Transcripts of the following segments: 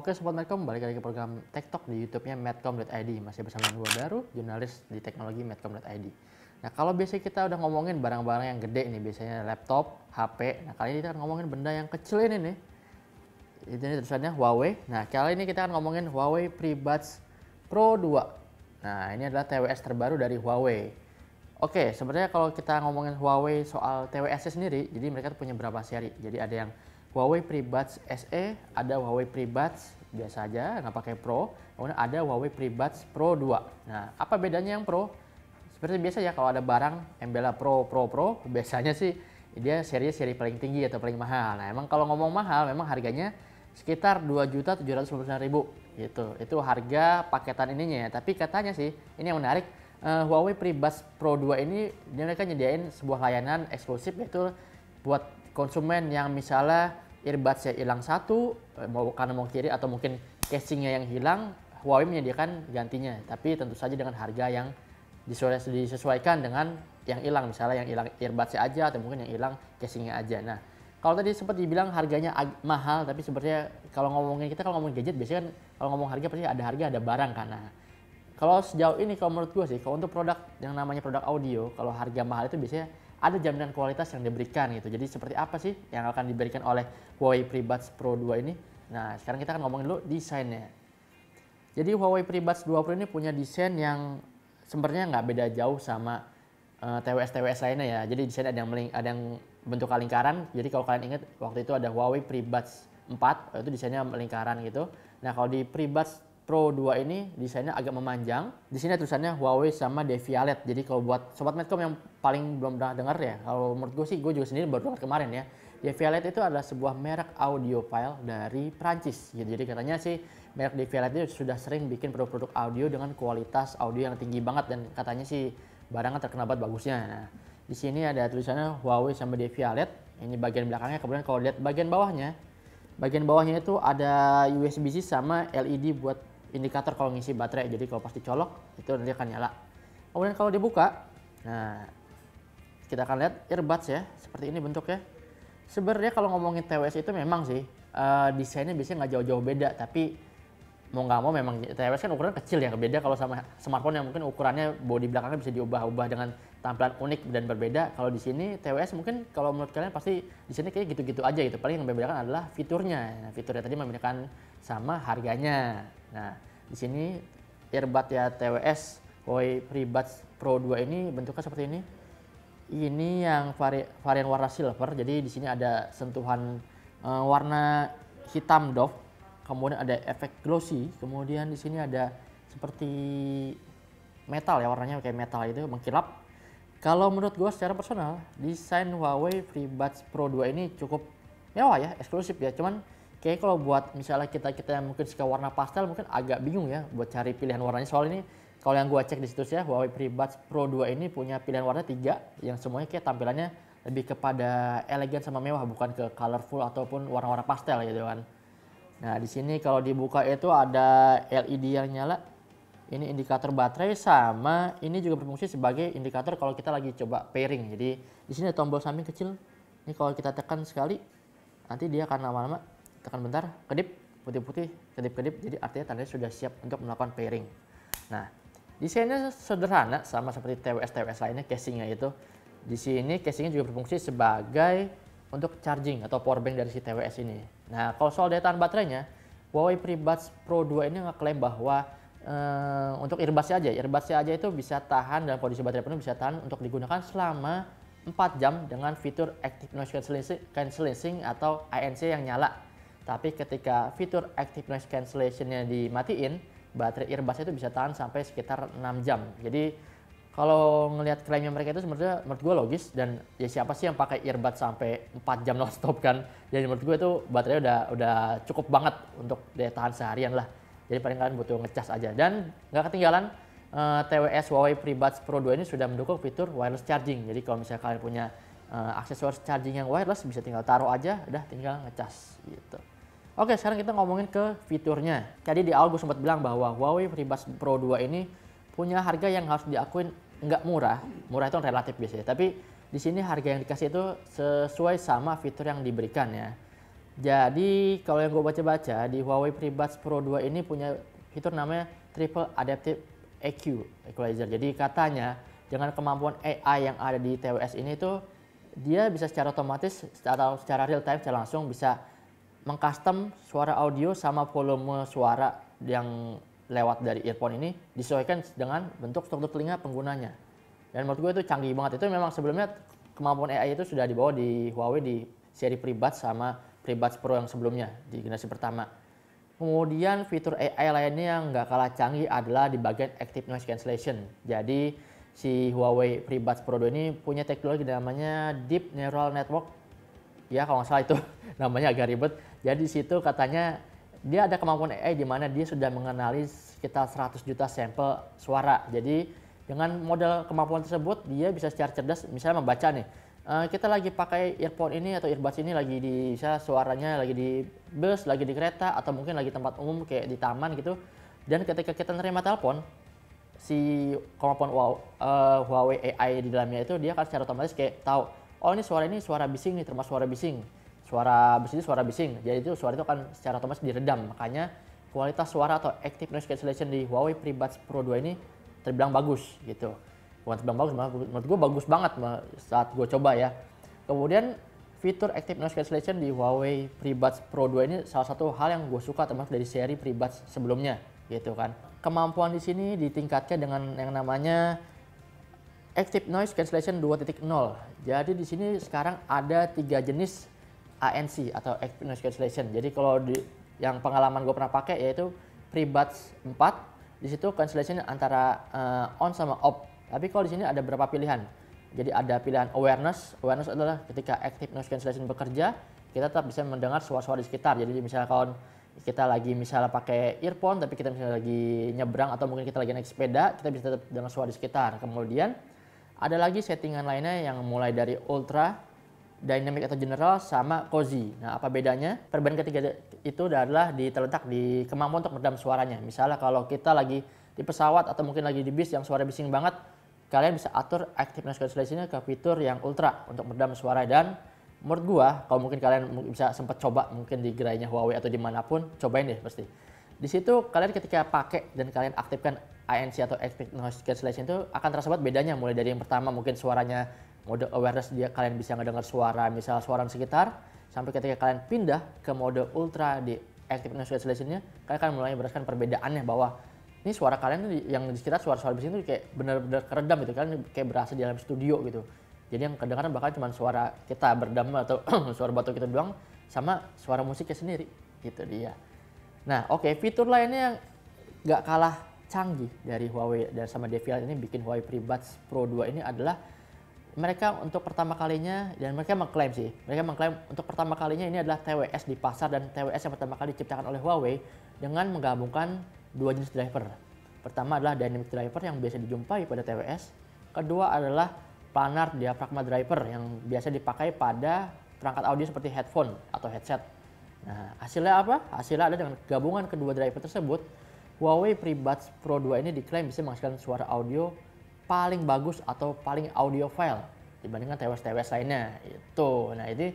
Oke, sobat Medcom, balik lagi ke program TikTok di YouTube-nya medcom.id. Masih bersama gue baru, jurnalis di teknologi medcom.id. Nah, kalau biasanya kita udah ngomongin barang-barang yang gede nih, biasanya laptop, HP. Nah, kali ini kita akan ngomongin benda yang kecil ini nih. Ini tulisannya Huawei. Nah, kali ini kita akan ngomongin Huawei FreeBuds Pro 2. Nah, ini adalah TWS terbaru dari Huawei. Oke, sebenarnya kalau kita ngomongin Huawei soal TWS sendiri, jadi mereka tuh punya berapa seri. Jadi ada yang Huawei FreeBuds SE, ada Huawei FreeBuds biasa aja, nggak pakai Pro. Kemudian ada Huawei FreeBuds Pro 2. Nah, apa bedanya yang Pro? Seperti biasa ya, kalau ada barang Mbela Pro, Pro, Pro, biasanya sih dia seri seri paling tinggi atau paling mahal. Nah, emang kalau ngomong mahal, memang harganya sekitar 2.799.000 gitu. Itu harga paketan ininya ya. Tapi katanya sih, ini yang menarik, uh, Huawei FreeBuds Pro 2 ini dia mereka nyediain sebuah layanan eksklusif yaitu buat konsumen yang misalnya earbudsnya hilang satu, eh, mau kanan mau kiri atau mungkin casingnya yang hilang, Huawei menyediakan gantinya. Tapi tentu saja dengan harga yang disesuaikan dengan yang hilang. Misalnya yang hilang earbudsnya aja atau mungkin yang hilang casingnya aja. Nah, kalau tadi sempat dibilang harganya mahal, tapi sebenarnya kalau ngomongin kita kalau ngomongin gadget biasanya kan kalau ngomong harga pasti ada harga ada barang karena kalau sejauh ini kalau menurut gue sih, kalau untuk produk yang namanya produk audio, kalau harga mahal itu biasanya ada jaminan kualitas yang diberikan gitu. Jadi seperti apa sih yang akan diberikan oleh Huawei PreBuds Pro 2 ini? Nah, sekarang kita akan ngomongin dulu desainnya. Jadi Huawei PreBuds 2 Pro ini punya desain yang sebenarnya nggak beda jauh sama uh, eh, TWS-TWS lainnya ya. Jadi desain ada yang meling, ada yang bentuk lingkaran. Jadi kalau kalian ingat waktu itu ada Huawei PreBuds 4 itu desainnya melingkaran gitu. Nah, kalau di PreBuds Pro 2 ini desainnya agak memanjang. Di sini tulisannya Huawei sama Devialet. Jadi kalau buat sobat Medcom yang paling belum pernah dengar ya, kalau menurut gue sih gue juga sendiri baru dengar kemarin ya. Devialet itu adalah sebuah merek audio file dari Prancis. Gitu. Jadi katanya sih merek Devialet itu sudah sering bikin produk-produk audio dengan kualitas audio yang tinggi banget dan katanya sih barangnya terkenal banget bagusnya. Nah, di sini ada tulisannya Huawei sama Devialet. Ini bagian belakangnya kemudian kalau lihat bagian bawahnya Bagian bawahnya itu ada USB-C sama LED buat indikator kalau ngisi baterai. Jadi kalau pasti colok itu nanti akan nyala. Kemudian kalau dibuka, nah kita akan lihat earbuds ya, seperti ini bentuknya. Sebenarnya kalau ngomongin TWS itu memang sih uh, desainnya biasanya nggak jauh-jauh beda, tapi mau nggak mau memang TWS kan ukuran kecil ya, beda kalau sama smartphone yang mungkin ukurannya body belakangnya bisa diubah-ubah dengan tampilan unik dan berbeda. Kalau di sini TWS mungkin kalau menurut kalian pasti di sini kayak gitu-gitu aja gitu. Paling yang membedakan adalah fiturnya. Nah, fiturnya tadi membedakan sama harganya. Nah, di sini earbud ya TWS Huawei FreeBuds Pro 2 ini bentuknya seperti ini. Ini yang vari, varian warna silver. Jadi di sini ada sentuhan e, warna hitam doff, kemudian ada efek glossy, kemudian di sini ada seperti metal ya warnanya kayak metal itu mengkilap. Kalau menurut gue secara personal, desain Huawei FreeBuds Pro 2 ini cukup mewah ya, eksklusif ya. Cuman Kayaknya kalau buat misalnya kita kita yang mungkin suka warna pastel mungkin agak bingung ya buat cari pilihan warnanya. Soal ini kalau yang gue cek di situs ya Huawei FreeBuds Pro 2 ini punya pilihan warna tiga yang semuanya kayak tampilannya lebih kepada elegan sama mewah bukan ke colorful ataupun warna-warna pastel ya kan. Nah, di sini kalau dibuka itu ada LED yang nyala. Ini indikator baterai sama ini juga berfungsi sebagai indikator kalau kita lagi coba pairing. Jadi di sini ada tombol samping kecil. Ini kalau kita tekan sekali nanti dia akan lama-lama tekan bentar, kedip, putih-putih, kedip-kedip, jadi artinya tandanya sudah siap untuk melakukan pairing. Nah, desainnya sederhana sama seperti TWS-TWS lainnya, casingnya itu. Di sini casingnya juga berfungsi sebagai untuk charging atau power bank dari si TWS ini. Nah, kalau soal daya tahan baterainya, Huawei FreeBuds Pro 2 ini ngeklaim bahwa eh, untuk earbudsnya aja, earbudsnya aja itu bisa tahan dalam kondisi baterai penuh bisa tahan untuk digunakan selama 4 jam dengan fitur Active Noise Cancelling atau ANC yang nyala tapi ketika fitur active noise cancellationnya dimatiin, baterai earbuds itu bisa tahan sampai sekitar 6 jam. Jadi kalau ngelihat klaimnya mereka itu sebenarnya menurut gue logis dan ya siapa sih yang pakai earbud sampai 4 jam nonstop kan? Jadi menurut gue itu baterai udah udah cukup banget untuk daya tahan seharian lah. Jadi paling kalian butuh ngecas aja dan nggak ketinggalan uh, eh, TWS Huawei FreeBuds Pro 2 ini sudah mendukung fitur wireless charging. Jadi kalau misalnya kalian punya uh, aksesoris charging yang wireless bisa tinggal taruh aja, udah tinggal ngecas gitu. Oke, sekarang kita ngomongin ke fiturnya. Jadi di awal gue sempat bilang bahwa Huawei FreeBuds Pro 2 ini punya harga yang harus diakuin nggak murah. Murah itu kan relatif biasanya, tapi di sini harga yang dikasih itu sesuai sama fitur yang diberikan ya. Jadi kalau yang gue baca-baca di Huawei FreeBuds Pro 2 ini punya fitur namanya Triple Adaptive EQ Equalizer. Jadi katanya dengan kemampuan AI yang ada di TWS ini tuh dia bisa secara otomatis atau secara real time secara langsung bisa mengcustom suara audio sama volume suara yang lewat dari earphone ini disesuaikan dengan bentuk struktur telinga penggunanya. Dan menurut gue itu canggih banget. Itu memang sebelumnya kemampuan AI itu sudah dibawa di Huawei di seri Privat sama Privat Pro yang sebelumnya di generasi pertama. Kemudian fitur AI lainnya yang nggak kalah canggih adalah di bagian Active Noise Cancellation. Jadi si Huawei FreeBuds Pro 2 ini punya teknologi namanya Deep Neural Network ya kalau nggak salah itu namanya agak ribet. Jadi di situ katanya dia ada kemampuan AI di mana dia sudah mengenali sekitar 100 juta sampel suara. Jadi dengan model kemampuan tersebut dia bisa secara cerdas misalnya membaca nih eh, kita lagi pakai earphone ini atau earbuds ini lagi di bisa suaranya lagi di bus, lagi di kereta atau mungkin lagi tempat umum kayak di taman gitu. Dan ketika kita nerima telepon si kemampuan Huawei eh, AI di dalamnya itu dia akan secara otomatis kayak tahu oh ini suara ini suara bising nih termasuk suara bising suara bising itu suara bising jadi itu suara itu akan secara otomatis diredam makanya kualitas suara atau active noise cancellation di Huawei FreeBuds Pro 2 ini terbilang bagus gitu bukan terbilang bagus menurut gue bagus banget saat gue coba ya kemudian fitur active noise cancellation di Huawei FreeBuds Pro 2 ini salah satu hal yang gue suka termasuk dari seri FreeBuds sebelumnya gitu kan. Kemampuan di sini ditingkatkan dengan yang namanya Active Noise Cancellation 2.0. Jadi di sini sekarang ada tiga jenis ANC atau Active Noise Cancellation. Jadi kalau di, yang pengalaman gue pernah pakai yaitu FreeBuds 4, di situ cancellation antara uh, on sama off. Tapi kalau di sini ada beberapa pilihan. Jadi ada pilihan awareness. Awareness adalah ketika Active Noise Cancellation bekerja, kita tetap bisa mendengar suara-suara di sekitar. Jadi misalnya kalau kita lagi misalnya pakai earphone tapi kita misalnya lagi nyebrang atau mungkin kita lagi naik sepeda kita bisa tetap dengar suara di sekitar kemudian ada lagi settingan lainnya yang mulai dari ultra, dynamic atau general sama cozy. Nah, apa bedanya? Perbedaan ketiga itu adalah di, terletak di kemampuan untuk meredam suaranya. Misalnya kalau kita lagi di pesawat atau mungkin lagi di bis yang suara bising banget, kalian bisa atur active noise cancellation ke fitur yang ultra untuk meredam suara dan menurut gua kalau mungkin kalian bisa sempat coba mungkin di gerainya Huawei atau dimanapun cobain deh pasti di situ kalian ketika pakai dan kalian aktifkan ANC atau ethnic noise cancellation itu akan terasa banget bedanya mulai dari yang pertama mungkin suaranya mode awareness dia kalian bisa ngedengar suara misal suara sekitar sampai ketika kalian pindah ke mode ultra di active noise cancellationnya kalian akan mulai merasakan perbedaannya bahwa ini suara kalian yang di sekitar suara-suara di sini tuh kayak benar-benar keredam gitu kan kayak berasa di dalam studio gitu jadi yang kedengaran bakal cuma suara kita berdam atau suara batu kita doang sama suara musiknya sendiri gitu dia nah oke okay, fitur lainnya yang gak kalah canggih dari Huawei dan sama Devial ini bikin Huawei FreeBuds Pro 2 ini adalah mereka untuk pertama kalinya dan mereka mengklaim sih, mereka mengklaim untuk pertama kalinya ini adalah TWS di pasar dan TWS yang pertama kali diciptakan oleh Huawei dengan menggabungkan dua jenis driver. Pertama adalah dynamic driver yang biasa dijumpai pada TWS, kedua adalah planar diafragma driver yang biasa dipakai pada perangkat audio seperti headphone atau headset. Nah, hasilnya apa? Hasilnya adalah dengan gabungan kedua driver tersebut Huawei FreeBuds Pro 2 ini diklaim bisa menghasilkan suara audio paling bagus atau paling audio file dibandingkan TWS-TWS lainnya. Itu. Nah, jadi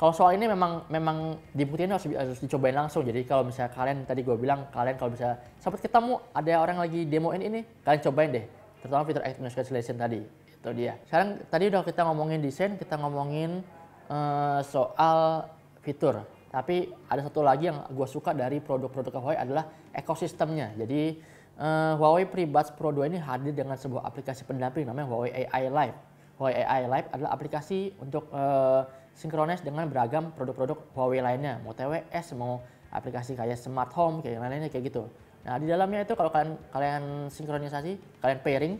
kalau soal ini memang memang dibuktikan harus, harus dicobain langsung. Jadi kalau misalnya kalian tadi gue bilang kalian kalau bisa sempat ketemu ada orang lagi demoin ini, kalian cobain deh. Terutama fitur active noise cancellation tadi. Itu dia. Sekarang tadi udah kita ngomongin desain, kita ngomongin uh, soal fitur. Tapi ada satu lagi yang gue suka dari produk-produk Huawei adalah ekosistemnya. Jadi uh, Huawei FreeBuds Pro 2 ini hadir dengan sebuah aplikasi pendamping namanya Huawei AI Live. Huawei AI Live adalah aplikasi untuk uh, sinkronis dengan beragam produk-produk Huawei lainnya. Mau TWS, mau aplikasi kayak smart home, kayak lain lainnya kayak gitu. Nah di dalamnya itu kalau kalian kalian sinkronisasi, kalian pairing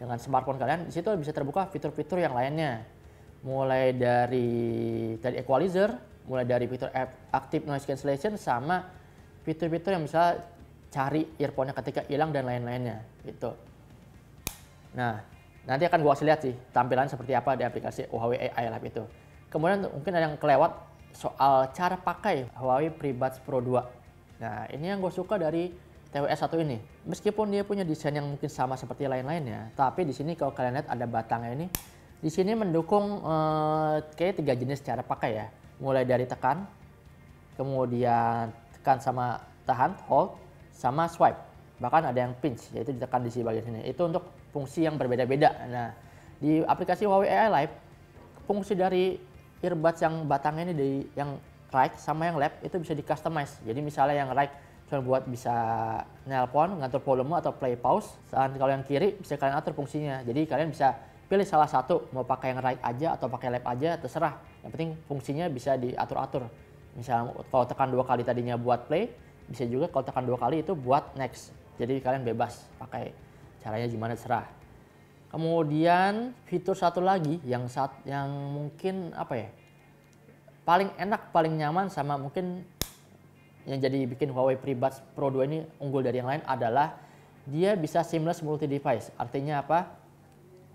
dengan smartphone kalian, di situ bisa terbuka fitur-fitur yang lainnya. Mulai dari dari equalizer, mulai dari fitur active noise cancellation sama fitur-fitur yang misalnya cari earphone-nya ketika hilang dan lain-lainnya gitu. Nah, nanti akan gua kasih lihat sih tampilan seperti apa di aplikasi Huawei AI Lab itu. Kemudian mungkin ada yang kelewat soal cara pakai Huawei FreeBuds Pro 2. Nah, ini yang gue suka dari TWS 1 ini. Meskipun dia punya desain yang mungkin sama seperti lain-lainnya, tapi di sini kalau kalian lihat ada batangnya ini, di sini mendukung eh, kayak tiga jenis cara pakai ya mulai dari tekan, kemudian tekan sama tahan, hold, sama swipe. Bahkan ada yang pinch, yaitu ditekan di sini bagian sini. Itu untuk fungsi yang berbeda-beda. Nah, di aplikasi Huawei AI Live, fungsi dari earbuds yang batangnya ini dari yang right sama yang left itu bisa di customize. Jadi misalnya yang right cuma buat bisa nelpon, ngatur volume atau play pause. Dan kalau yang kiri bisa kalian atur fungsinya. Jadi kalian bisa pilih salah satu mau pakai yang right aja atau pakai left aja terserah yang penting fungsinya bisa diatur atur misalnya kalau tekan dua kali tadinya buat play bisa juga kalau tekan dua kali itu buat next jadi kalian bebas pakai caranya gimana terserah kemudian fitur satu lagi yang saat yang mungkin apa ya paling enak paling nyaman sama mungkin yang jadi bikin Huawei FreeBuds Pro 2 ini unggul dari yang lain adalah dia bisa seamless multi device artinya apa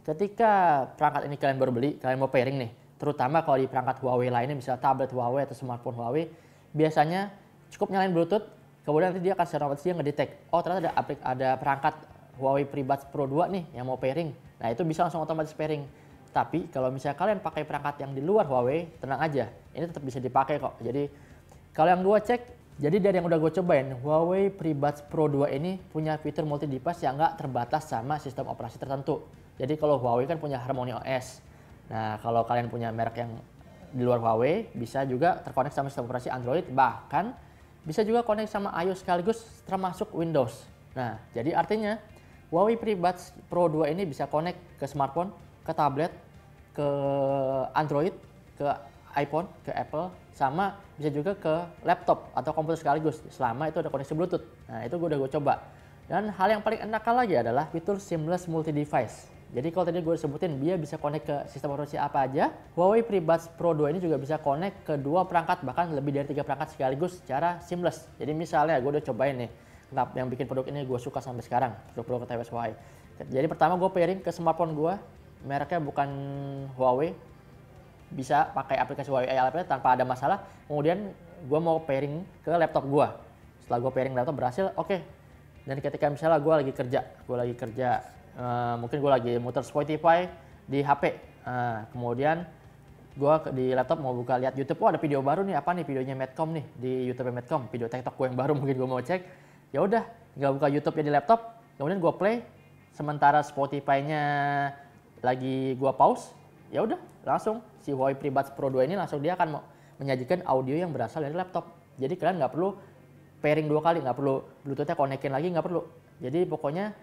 Ketika perangkat ini kalian baru beli, kalian mau pairing nih, terutama kalau di perangkat Huawei lainnya, misalnya tablet Huawei atau smartphone Huawei, biasanya cukup nyalain Bluetooth, kemudian nanti dia akan secara otomatis dia ngedetect, oh ternyata ada, aplik, ada perangkat Huawei FreeBuds Pro 2 nih yang mau pairing. Nah itu bisa langsung otomatis pairing. Tapi kalau misalnya kalian pakai perangkat yang di luar Huawei, tenang aja, ini tetap bisa dipakai kok. Jadi kalau yang gue cek, jadi dari yang udah gue cobain, Huawei FreeBuds Pro 2 ini punya fitur multi-device yang nggak terbatas sama sistem operasi tertentu. Jadi kalau Huawei kan punya Harmony OS. Nah, kalau kalian punya merek yang di luar Huawei bisa juga terkoneksi sama sistem operasi Android bahkan bisa juga connect sama iOS sekaligus termasuk Windows. Nah, jadi artinya Huawei FreeBuds Pro 2 ini bisa connect ke smartphone, ke tablet, ke Android, ke iPhone, ke Apple, sama bisa juga ke laptop atau komputer sekaligus selama itu ada koneksi Bluetooth. Nah, itu gue udah gue coba. Dan hal yang paling enak lagi adalah fitur seamless multi device. Jadi kalau tadi gue sebutin dia bisa connect ke sistem operasi apa aja, Huawei FreeBuds Pro 2 ini juga bisa connect ke dua perangkat bahkan lebih dari tiga perangkat sekaligus secara seamless. Jadi misalnya gue udah cobain nih, kenapa yang bikin produk ini gue suka sampai sekarang, produk-produk TWS Huawei. Jadi pertama gue pairing ke smartphone gue, mereknya bukan Huawei, bisa pakai aplikasi Huawei AI tanpa ada masalah. Kemudian gue mau pairing ke laptop gue. Setelah gue pairing laptop berhasil, oke. Okay. Dan ketika misalnya gue lagi kerja, gue lagi kerja Eh, mungkin gue lagi muter Spotify di HP. Uh, eh, kemudian gue di laptop mau buka lihat YouTube, oh ada video baru nih, apa nih videonya Medcom nih di YouTube Medcom, video TikTok gue yang baru mungkin gue mau cek. Ya udah, nggak buka YouTube ya di laptop, kemudian gue play, sementara Spotify-nya lagi gue pause, ya udah langsung si Huawei FreeBuds Pro 2 ini langsung dia akan menyajikan audio yang berasal dari laptop. Jadi kalian nggak perlu pairing dua kali, nggak perlu Bluetooth-nya konekin lagi, nggak perlu. Jadi pokoknya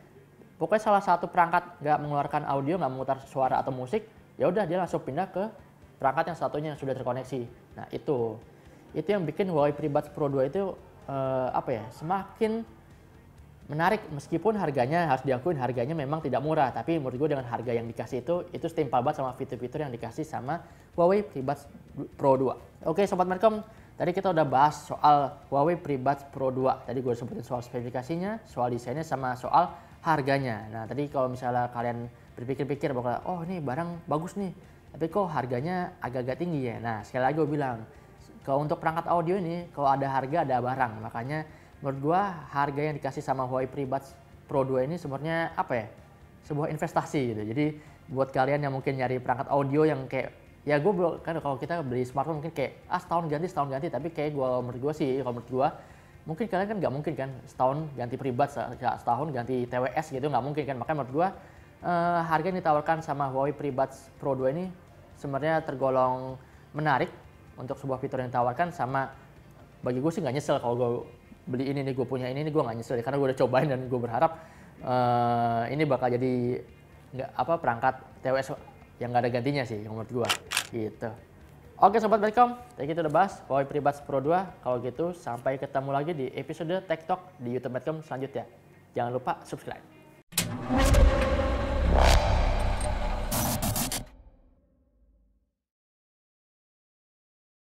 pokoknya salah satu perangkat nggak mengeluarkan audio nggak memutar suara atau musik ya udah dia langsung pindah ke perangkat yang satunya yang sudah terkoneksi nah itu itu yang bikin Huawei Privat Pro 2 itu eh, apa ya semakin menarik meskipun harganya harus diakuin harganya memang tidak murah tapi menurut gue dengan harga yang dikasih itu itu setimpal banget sama fitur-fitur yang dikasih sama Huawei Privat Pro 2 oke sobat Merkom tadi kita udah bahas soal Huawei Privat Pro 2 tadi gue sebutin soal spesifikasinya soal desainnya sama soal harganya. Nah tadi kalau misalnya kalian berpikir-pikir bakal oh ini barang bagus nih, tapi kok harganya agak-agak tinggi ya. Nah sekali lagi gue bilang kalau untuk perangkat audio ini kalau ada harga ada barang, makanya menurut gue harga yang dikasih sama Huawei Pribat Pro 2 ini sebenarnya apa ya? Sebuah investasi gitu. Jadi buat kalian yang mungkin nyari perangkat audio yang kayak ya gue kan kalau kita beli smartphone mungkin kayak ah setahun ganti setahun ganti tapi kayak gue menurut gue sih kalau menurut gue mungkin kalian kan nggak mungkin kan setahun ganti pribat setahun ganti TWS gitu nggak mungkin kan makanya menurut gua uh, harga yang ditawarkan sama Huawei Pribats Pro 2 ini sebenarnya tergolong menarik untuk sebuah fitur yang ditawarkan sama bagi gue sih nggak nyesel kalau gue beli ini nih gue punya ini nih gue nggak nyesel karena gue udah cobain dan gue berharap uh, ini bakal jadi nggak apa perangkat TWS yang nggak ada gantinya sih menurut gue gitu. Oke Sobat Betcom, tadi kita udah bahas Huawei Privat Pro 2. Kalau gitu sampai ketemu lagi di episode Tech Talk di Youtube Betcom selanjutnya. Jangan lupa subscribe.